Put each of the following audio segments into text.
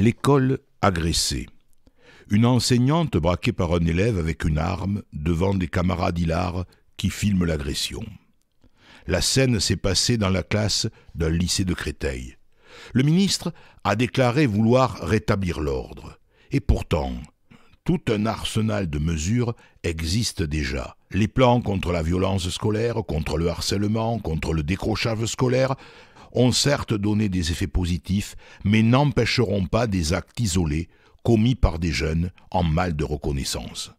L'école agressée. Une enseignante braquée par un élève avec une arme devant des camarades hilars qui filment l'agression. La scène s'est passée dans la classe d'un lycée de Créteil. Le ministre a déclaré vouloir rétablir l'ordre. Et pourtant, tout un arsenal de mesures existe déjà. Les plans contre la violence scolaire, contre le harcèlement, contre le décrochage scolaire, ont certes donné des effets positifs, mais n'empêcheront pas des actes isolés commis par des jeunes en mal de reconnaissance.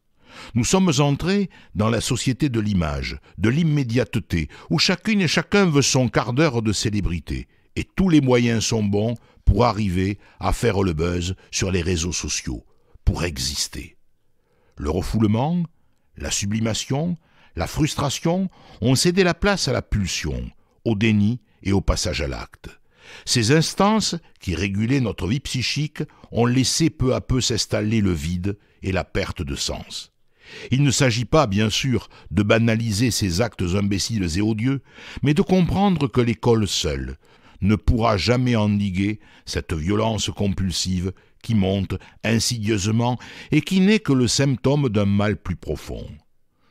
Nous sommes entrés dans la société de l'image, de l'immédiateté, où chacune et chacun veut son quart d'heure de célébrité, et tous les moyens sont bons pour arriver à faire le buzz sur les réseaux sociaux, pour exister. Le refoulement, la sublimation, la frustration ont cédé la place à la pulsion, au déni et au passage à l'acte. Ces instances, qui régulaient notre vie psychique, ont laissé peu à peu s'installer le vide et la perte de sens. Il ne s'agit pas, bien sûr, de banaliser ces actes imbéciles et odieux, mais de comprendre que l'école seule ne pourra jamais endiguer cette violence compulsive qui monte insidieusement et qui n'est que le symptôme d'un mal plus profond.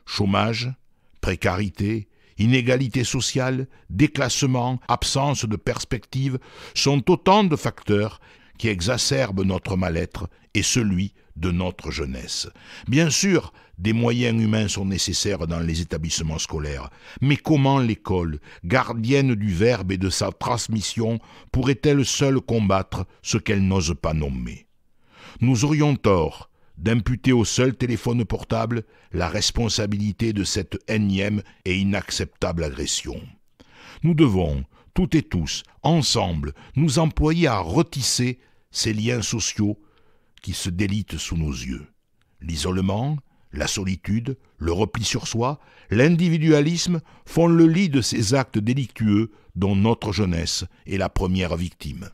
Chômage, précarité, Inégalité sociale, déclassement, absence de perspective sont autant de facteurs qui exacerbent notre mal-être et celui de notre jeunesse. Bien sûr, des moyens humains sont nécessaires dans les établissements scolaires, mais comment l'école, gardienne du verbe et de sa transmission, pourrait-elle seule combattre ce qu'elle n'ose pas nommer Nous aurions tort d'imputer au seul téléphone portable la responsabilité de cette énième et inacceptable agression. Nous devons, toutes et tous, ensemble, nous employer à retisser ces liens sociaux qui se délitent sous nos yeux. L'isolement, la solitude, le repli sur soi, l'individualisme font le lit de ces actes délictueux dont notre jeunesse est la première victime.